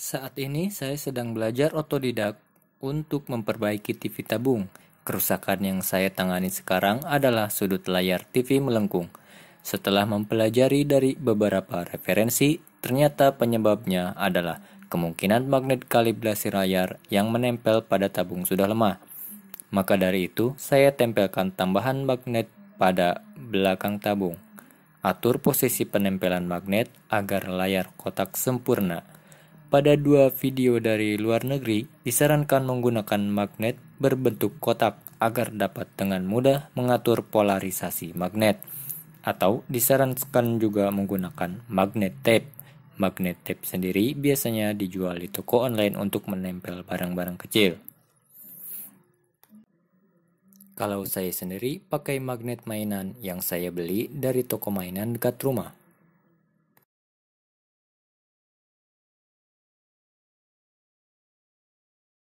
Saat ini saya sedang belajar otodidak untuk memperbaiki TV tabung. Kerusakan yang saya tangani sekarang adalah sudut layar TV melengkung. Setelah mempelajari dari beberapa referensi, ternyata penyebabnya adalah kemungkinan magnet kalibrasi layar yang menempel pada tabung sudah lemah. Maka dari itu, saya tempelkan tambahan magnet pada belakang tabung. Atur posisi penempelan magnet agar layar kotak sempurna. Pada dua video dari luar negeri, disarankan menggunakan magnet berbentuk kotak agar dapat dengan mudah mengatur polarisasi magnet. Atau disarankan juga menggunakan magnet tape. Magnet tape sendiri biasanya dijual di toko online untuk menempel barang-barang kecil. Kalau saya sendiri pakai magnet mainan yang saya beli dari toko mainan dekat rumah.